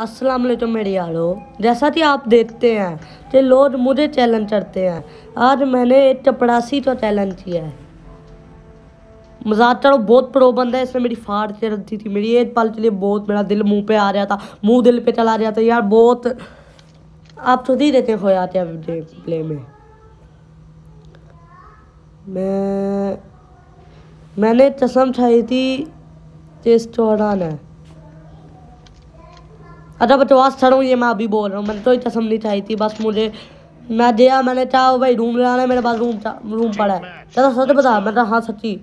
अस्सलाम वालेकुम मेरे जैसा कि आप देखते हैं कि लोग मुझे चैलेंज करते हैं आज मैंने एक चपड़ासी का चैलेंज किया है मजाक करो बहुत प्रो बंदा है इसने मेरी फाड़ के रखती थी मेरी एक पल के लिए बहुत मेरा दिल मुंह पे आ रहा था मुंह दिल पे चला रहा था यार बहुत आप तो नहीं देते खोया क्या प्ले में मैं मैंने कसम छाई थी कि इस है अच्छा बटवास छड़ो ये मैं अभी बोल रहा हूँ मैंने तो इतना समझ आई थी बस मुझे मैं दिया मैंने चाहो भाई रूम लाना मेरे पास रूम रूम पड़ा है चलो सच बता मैंने हाँ सच्ची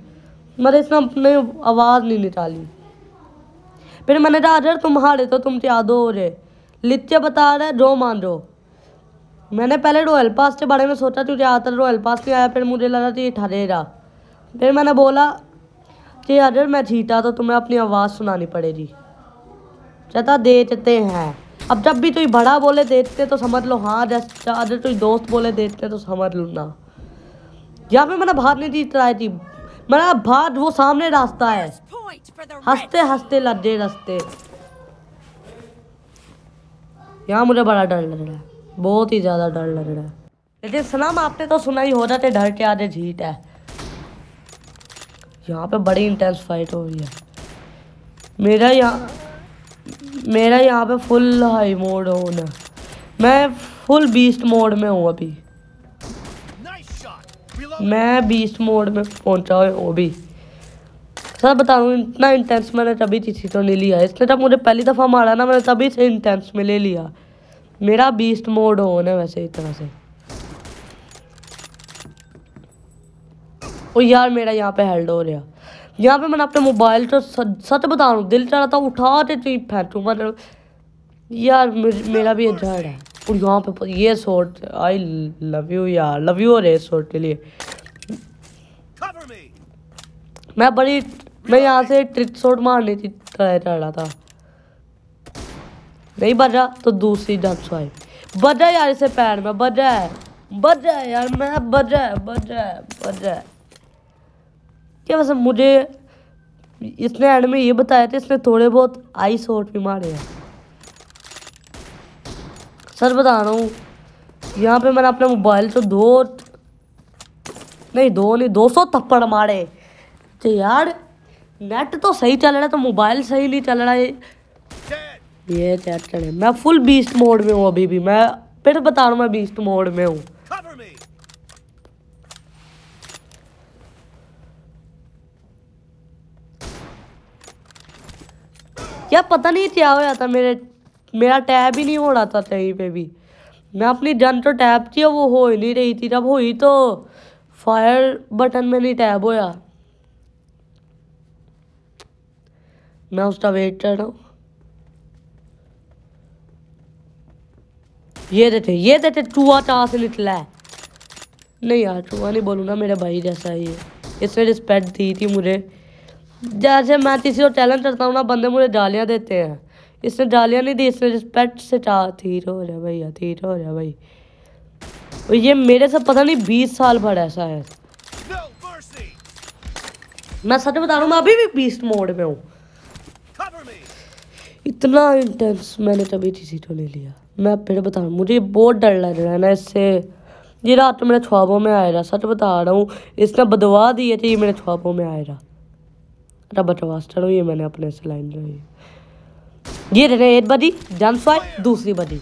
मैंने इसने अपने आवाज़ नहीं निकाली फिर मैंने कहा अरे तुम्हारे तो तुम याद हो रहे लित्य बता रहे जो मान जो मैंने पहले रॉयल पास के बारे में सोचा तुझे आता रॉयल पास नहीं आया फिर मुझे लगा कि ये ठहरेगा फिर मैंने बोला कि अरे मैं जीता तो तुम्हें अपनी आवाज़ सुनानी पड़ेगी चता देते हैं अब जब भी तुम बड़ा बोले देते तो समझ लो हाँ जैसे अगर तुम दोस्त बोले देते तो समझ लो ना यहाँ पे मैंने भाग नहीं थी ट्राई थी मैंने भाग वो सामने रास्ता है हंसते हंसते लड़े रस्ते यहाँ मुझे बड़ा डर लग रहा है बहुत ही ज़्यादा डर लग रहा है लेकिन सलाम आपने तो सुना ही हो रहा था डर के आधे जीत है यहाँ पे बड़ी इंटेंस फाइट हो रही है मेरा यहाँ मेरा यहाँ पे फुल हाई मोड ऑन है मैं फुल बीस्ट मोड में हूँ अभी मैं बीस्ट मोड में पहुँचा हूँ अभी सर बता रहा इतना इंटेंस मैंने तभी किसी तो नहीं लिया इसने जब मुझे पहली दफ़ा मारा ना मैंने तभी से इंटेंस में ले लिया मेरा बीस्ट मोड ऑन है वैसे इस तरह से ओ यार मेरा यहाँ पे हेल्ड हो रहा यहाँ पे मैंने अपने मोबाइल से सच बता रहा दिल चाह रहा था उठा देती फेंकूँ मतलब यार मेरा भी जड़ है और यहाँ पे ये शॉट आई लव यू यार लव यू और ये शॉट के लिए मैं बड़ी मैं यहाँ से ट्रिक शॉट मारने की तरह रहा था नहीं बजा तो दूसरी जब स्वाई बजा यार इसे पैर में बजा है बजा यार मैं बजा बजा बजा कि वैसे मुझे इसने एंड में ये बताया था इसने थोड़े बहुत आई शॉट भी मारे हैं सर बता रहा हूँ यहाँ पे मैंने अपने मोबाइल से दो नहीं दो नहीं दो सौ थप्पड़ मारे तो यार नेट तो सही चल रहा है तो मोबाइल सही नहीं चल रहा है ये चैट चले मैं फुल बीस्ट मोड में हूँ अभी भी मैं फिर बता रहा हूँ मैं बीस्ट मोड में हूँ यार पता नहीं क्या हो जाता मेरे मेरा टैब ही नहीं हो रहा था कहीं पे भी मैं अपनी जन तो टैब थी वो हो ही नहीं रही थी जब हुई तो फायर बटन में नहीं टैब होया मैं उसका वेट कर रहा हूँ ये देखे ये देखे चूहा चाह से निकला है नहीं यार चूहा नहीं बोलूँगा मेरे भाई जैसा ही है इसने रिस्पेक्ट दी थी मुझे जैसे मैं किसी को टैलेंट करता हूँ ना बंदे मुझे डालियाँ देते हैं इसने डालियाँ नहीं दी इसने रिस्पेक्ट से चाह थीर हो रहा भैया थीर हो रहा भाई ये मेरे से पता नहीं बीस साल भर ऐसा है मैं सच बता रहा हूँ मैं अभी भी बीस मोड में हूँ इतना इंटेंस मैंने तभी किसी को नहीं लिया मैं फिर बता रहा हूँ मुझे बहुत डर लग रहा है ना इससे ये रात मेरे ख्वाबों में आए रहा सच बता रहा हूँ इसने बदवा दिए थे ये मेरे ख्वाबों में आए रहा रबर बटवास ये मैंने अपने से लाइन ये रहे एक बदी जान फाइट दूसरी बदी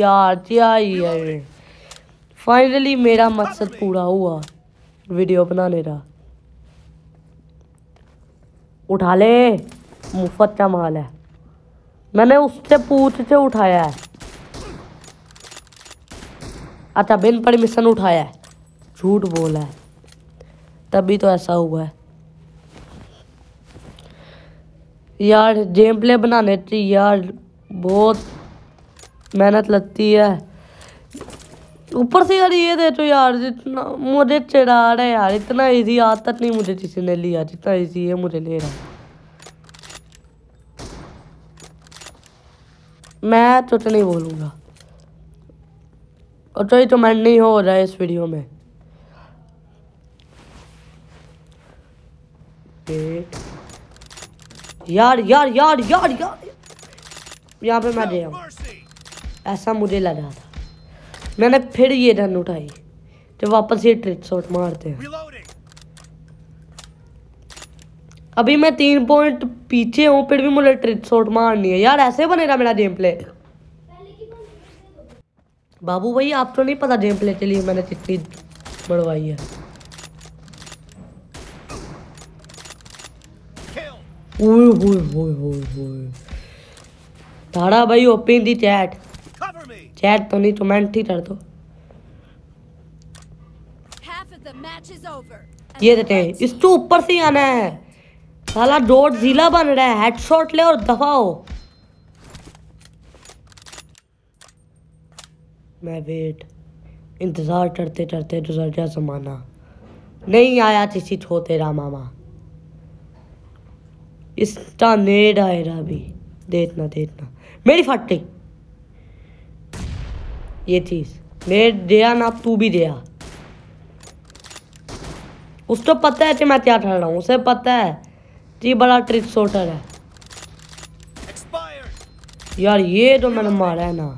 यार क्या यार फाइनली मेरा मकसद पूरा हुआ वीडियो बनाने का उठा ले मुफ्त का माल है मैंने उससे पूछ से उठाया है अच्छा बिन परमिशन उठाया है झूठ बोला है तभी तो ऐसा हुआ है यार गेम प्ले बनाने थी यार बहुत मेहनत लगती है ऊपर से यार ये देखो यार जितना मुझे चढ़ा रहा है यार इतना इजी आज तक नहीं मुझे किसी ने लिया जितना इजी है मुझे ले रहा मैं तो, तो नहीं बोलूँगा और तो ये तो मैं नहीं हो रहा है इस वीडियो में पेट यार यार यार यार यार यहाँ पे मैं गया ऐसा मुझे लग रहा था मैंने फिर ये रन उठाई तो वापस ये ट्रिक शॉट मारते हैं अभी मैं तीन पॉइंट पीछे हूँ फिर भी मुझे ट्रिक शॉट मारनी है यार ऐसे बनेगा मेरा गेम प्ले बाबू भाई आप तो नहीं पता गेम प्ले के लिए मैंने कितनी बढ़वाई है ओए होए होए होए होए तारा भाई ओपन दी चैट चैट तो नहीं कमेंट तो ही कर दो ये देते हैं इसको ऊपर से आना है साला डॉट जिला बन रहा है हेडशॉट ले और दफाओ मैं वेट इंतज़ार करते करते गुजर गया जमाना नहीं आया किसी छोटे रामा मामा İsta neye dair abi? देखना देखना मेरी फट गई ये चीज मेड दिया ना तू भी दिया उसको पता है कि मैं क्या ठहर रहा हूँ उसे पता है जी बड़ा ट्रिक शोटर है यार ये तो मैंने मारा है ना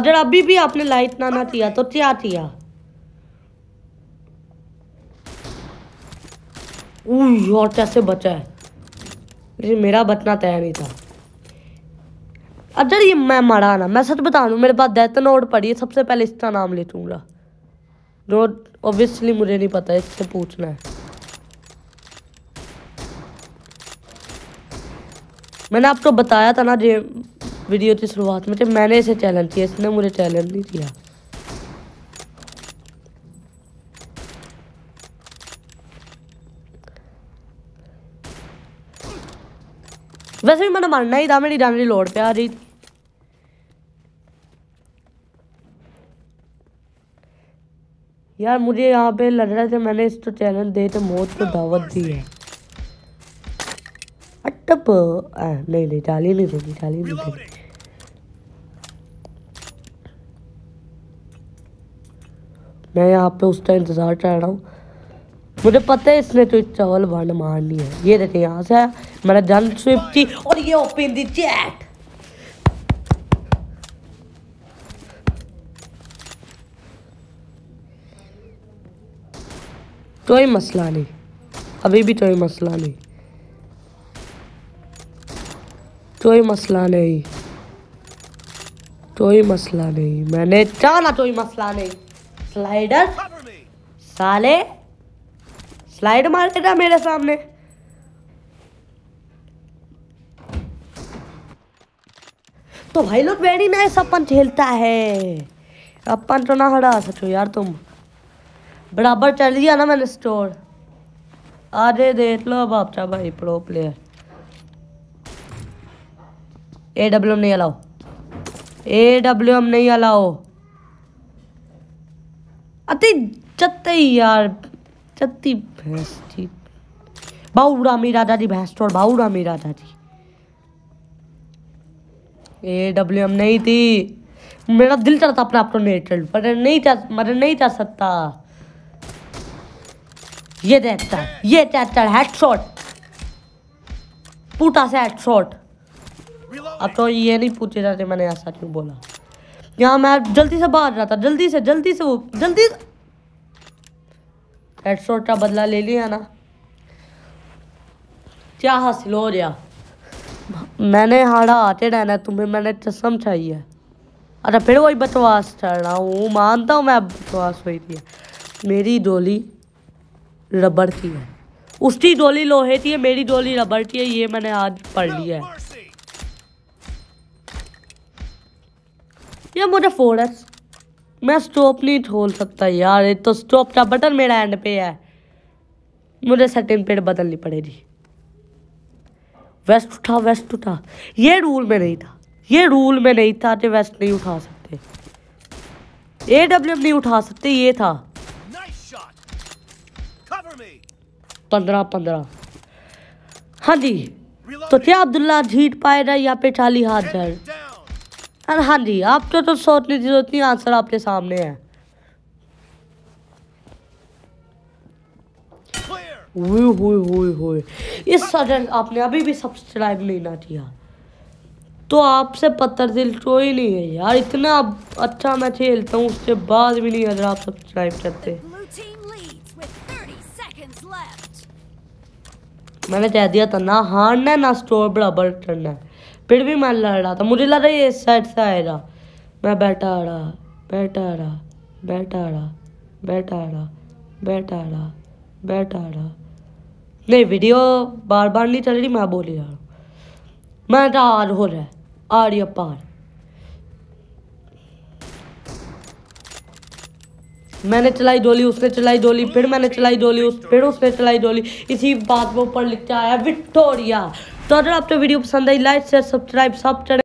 अगर अभी भी आपने लाइट ना ना किया तो क्या किया यार कैसे बचा है लेकिन मेरा बचना तय नहीं था अच्छा ये मैं मरा ना मैं सच बता दूँ मेरे पास डेथ नोट पड़ी है सबसे पहले इसका नाम ले लूँगा नोट ओबियसली मुझे नहीं पता इससे पूछना है मैंने आपको बताया था ना जे वीडियो की शुरुआत में मैंने इसे चैलेंज किया इसने मुझे चैलेंज नहीं किया वैसे भी मैंने मरना ही था मेरी डांडी लोड पे आ रही यार मुझे यहाँ पे लग रहा था मैंने इस तो चैनल दे तो मौत को दावत दी है अटप नहीं नहीं चाली नहीं देगी चाली नहीं देगी मैं यहाँ पे उसका इंतज़ार कर रहा हूँ मुझे पता है इसने तो चावल वन मारनी है ये देखें यहाँ से मैंने जन स्विप की और ये ओपन दी चैट कोई मसला नहीं अभी भी कोई मसला नहीं कोई मसला नहीं कोई मसला नहीं मैंने जाना कोई मसला नहीं स्लाइडर साले स्लाइड मार देना मेरे सामने तो भाई लोग वेरी नाइस अपन खेलता है अपन तो ना हरा सको यार तुम बराबर चल दिया ना मैंने स्टोर अरे देख लो बापचा भाई pro player A W M नहीं अलाओ ए डब्ल्यू एम नहीं अलाओ अति चत यार चत्ती भैंस थी बाउरा मेरा दादी भैंस बाउरा मेरा दादी ए डब्ल्यू एम नहीं थी मेरा दिल अपना नेटल पर नहीं मर नहीं सकता ये देखता ये हेडशॉट पूटा से हेडशॉट अब तो ये नहीं पूछे जाते मैंने ऐसा क्यों बोला यहाँ मैं जल्दी से बाहर जाता जल्दी से जल्दी से वो जल्दी से हेडशॉट का बदला ले लिया ना क्या हासिल हो गया मैंने हाड़ा आते रहना तुम्हें मैंने चश्म चाहिए अरे फिर वही बकवास चढ़ रहा हूँ मानता हूँ मैं बकवास हुई थी मेरी डोली रबड़ की है उसकी डोली लोहे की है मेरी डोली रबड़ की है ये मैंने आज पढ़ लिया है ये मुझे फोरस मैं स्टॉप नहीं खोल सकता यार ये तो स्टॉप का बटन मेरा एंड पे है मुझे सेटिंग पेड बदलनी पड़ेगी वेस्ट उठा वेस्ट उठा ये रूल में नहीं था ये रूल में नहीं था कि वेस्ट नहीं उठा सकते ए डब्ल्यू नहीं उठा सकते ये था पंद्रह पंद्रह हाँ जी तो क्या अब्दुल्ला जीत पाएगा या पे चाली हाथ जाए अरे हाँ जी आप तो सोचने की जरूरत नहीं आंसर आपके सामने है हुई हुई हुई हुई। इस सदन आपने अभी भी सब्सक्राइब नहीं ना किया तो आपसे पत्थर दिल कोई नहीं है यार इतना अच्छा मैं खेलता हूँ उसके बाद भी नहीं अगर आप सब्सक्राइब करते मैंने कह दिया था ना हारना ना स्टोर बराबर करना है फिर भी मैं लड़ रहा था मुझे लग रहा है ये साइड से आएगा मैं बैठा रहा बैठा रहा बैठा रहा बैठा रहा बैठा रहा बैठा रहा नहीं वीडियो बार बार नहीं चल रही मैं बोली जा रहा हूँ मैं तो आर हो रहा है आर या पार मैंने चलाई डोली उसने चलाई डोली फिर मैंने चलाई डोली उस फिर उसने चलाई डोली इसी बात वो ऊपर लिखता आया विक्टोरिया तो अगर आपको वीडियो पसंद आई लाइक शेयर सब्सक्राइब सब